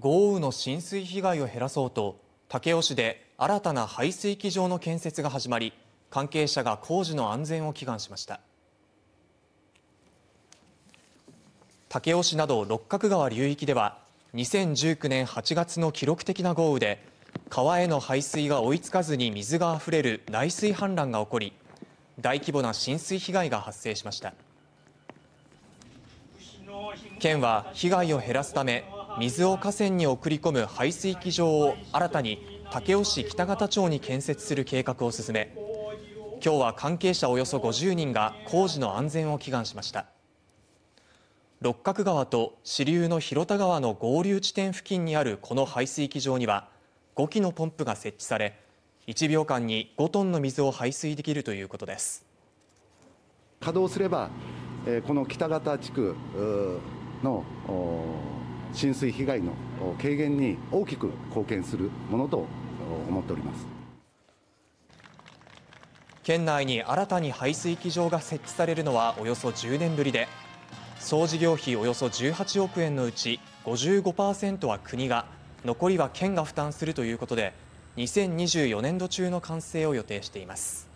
豪雨の浸水被害を減らそうと武雄市で新たな排水機場の建設が始まり関係者が工事の安全を祈願しました武雄市など六角川流域では2019年8月の記録的な豪雨で川への排水が追いつかずに水があふれる内水氾濫が起こり大規模な浸水被害が発生しました県は被害を減らすため水を河川に送り込む排水機場を新たに武雄市北方町に建設する計画を進め今日は関係者およそ50人が工事の安全を祈願しました六角川と支流の広田川の合流地点付近にあるこの排水機場には5基のポンプが設置され1秒間に5トンの水を排水できるということです稼働すればこの北方地区浸水被害の軽減に大きく貢献するものと思っております県内に新たに排水機場が設置されるのはおよそ10年ぶりで総事業費およそ18億円のうち55%は国が残りは県が負担するということで2024年度中の完成を予定しています。